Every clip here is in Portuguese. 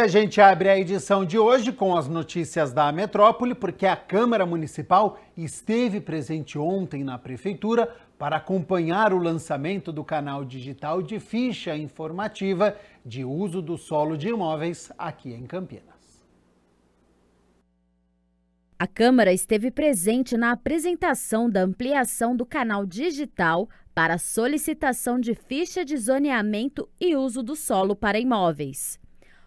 E a gente abre a edição de hoje com as notícias da metrópole, porque a Câmara Municipal esteve presente ontem na Prefeitura para acompanhar o lançamento do canal digital de ficha informativa de uso do solo de imóveis aqui em Campinas. A Câmara esteve presente na apresentação da ampliação do canal digital para solicitação de ficha de zoneamento e uso do solo para imóveis.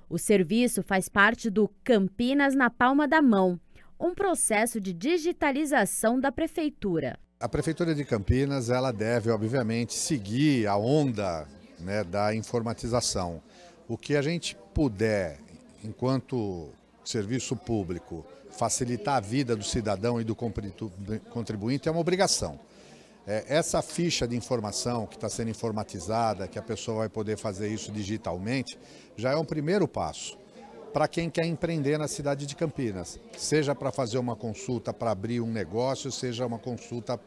O serviço faz parte do Campinas na Palma da Mão, um processo de digitalização da prefeitura. A prefeitura de Campinas, ela deve, obviamente, seguir a onda né, da informatização. O que a gente puder, enquanto serviço público, facilitar a vida do cidadão e do contribuinte é uma obrigação. É, essa ficha de informação que está sendo informatizada, que a pessoa vai poder fazer isso digitalmente, já é um primeiro passo para quem quer empreender na cidade de Campinas, seja para fazer uma consulta para abrir um negócio, seja uma consulta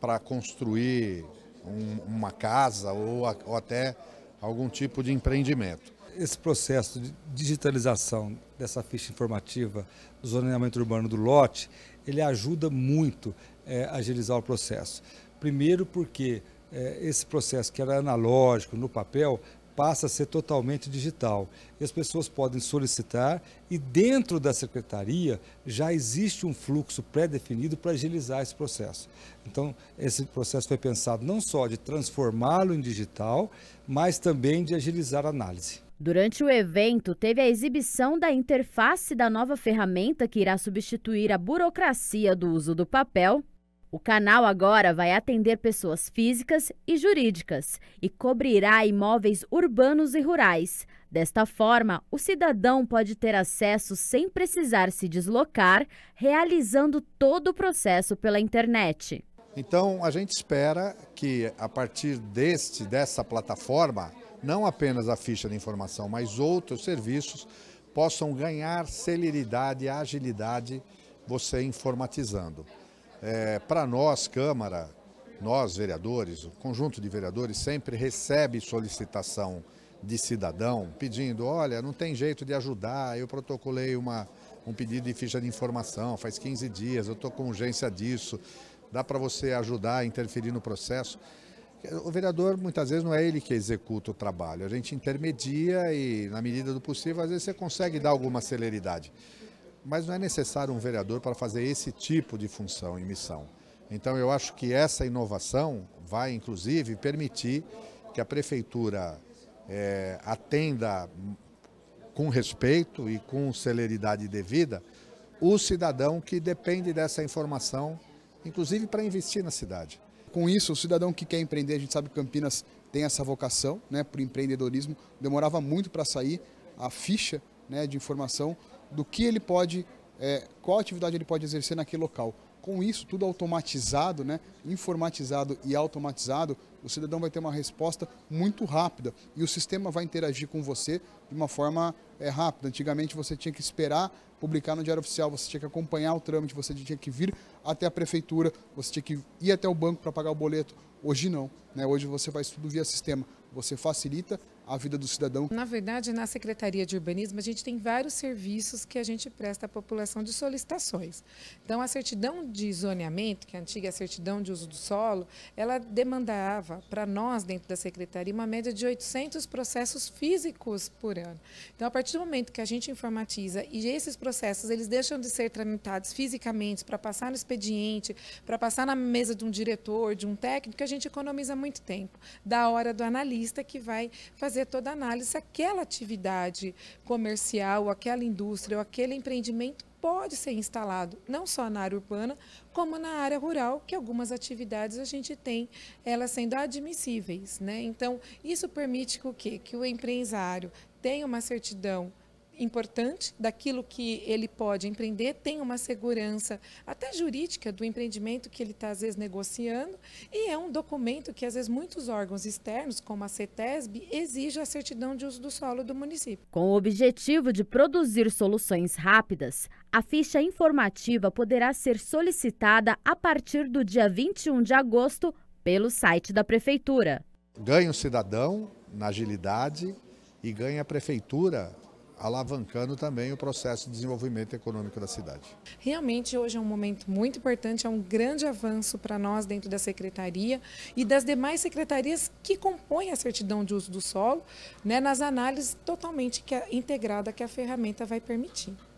para construir um, uma casa ou, a, ou até algum tipo de empreendimento. Esse processo de digitalização dessa ficha informativa do zoneamento urbano do lote, ele ajuda muito é, a agilizar o processo. Primeiro porque é, esse processo que era analógico no papel passa a ser totalmente digital. E as pessoas podem solicitar e dentro da secretaria já existe um fluxo pré-definido para agilizar esse processo. Então, esse processo foi pensado não só de transformá-lo em digital, mas também de agilizar a análise. Durante o evento, teve a exibição da interface da nova ferramenta que irá substituir a burocracia do uso do papel. O canal agora vai atender pessoas físicas e jurídicas e cobrirá imóveis urbanos e rurais. Desta forma, o cidadão pode ter acesso sem precisar se deslocar, realizando todo o processo pela internet. Então, a gente espera que a partir deste dessa plataforma não apenas a ficha de informação, mas outros serviços possam ganhar celeridade, agilidade, você informatizando. É, Para nós, Câmara, nós vereadores, o conjunto de vereadores sempre recebe solicitação de cidadão pedindo, olha, não tem jeito de ajudar, eu protocolei uma, um pedido de ficha de informação, faz 15 dias, eu estou com urgência disso, dá para você ajudar a interferir no processo. O vereador, muitas vezes, não é ele que executa o trabalho. A gente intermedia e, na medida do possível, às vezes você consegue dar alguma celeridade. Mas não é necessário um vereador para fazer esse tipo de função e missão. Então, eu acho que essa inovação vai, inclusive, permitir que a prefeitura é, atenda com respeito e com celeridade devida o cidadão que depende dessa informação, inclusive para investir na cidade. Com isso, o cidadão que quer empreender, a gente sabe que Campinas tem essa vocação né, para o empreendedorismo, demorava muito para sair a ficha né, de informação do que ele pode, é, qual atividade ele pode exercer naquele local. Com isso, tudo automatizado, né? informatizado e automatizado, o cidadão vai ter uma resposta muito rápida e o sistema vai interagir com você de uma forma é, rápida. Antigamente você tinha que esperar publicar no Diário Oficial, você tinha que acompanhar o trâmite, você tinha que vir até a prefeitura, você tinha que ir até o banco para pagar o boleto. Hoje não, né? hoje você faz tudo via sistema. Você facilita a vida do cidadão. Na verdade, na Secretaria de Urbanismo, a gente tem vários serviços que a gente presta à população de solicitações. Então, a certidão de zoneamento, que é a antiga certidão de uso do solo, ela demandava para nós, dentro da Secretaria, uma média de 800 processos físicos por ano. Então, a partir do momento que a gente informatiza e esses processos eles deixam de ser tramitados fisicamente para passar no expediente, para passar na mesa de um diretor, de um técnico, a gente economiza muito tempo. Da hora do analista que vai fazer fazer toda a análise aquela atividade comercial, aquela indústria ou aquele empreendimento pode ser instalado não só na área urbana, como na área rural, que algumas atividades a gente tem elas sendo admissíveis. Né? Então, isso permite que o quê? Que o empresário tenha uma certidão importante daquilo que ele pode empreender, tem uma segurança até jurídica do empreendimento que ele está às vezes negociando e é um documento que às vezes muitos órgãos externos, como a CETESB, exigem a certidão de uso do solo do município. Com o objetivo de produzir soluções rápidas, a ficha informativa poderá ser solicitada a partir do dia 21 de agosto pelo site da prefeitura. Ganha o cidadão na agilidade e ganha a prefeitura alavancando também o processo de desenvolvimento econômico da cidade. Realmente hoje é um momento muito importante, é um grande avanço para nós dentro da Secretaria e das demais secretarias que compõem a certidão de uso do solo, né, nas análises totalmente que a, integrada que a ferramenta vai permitir.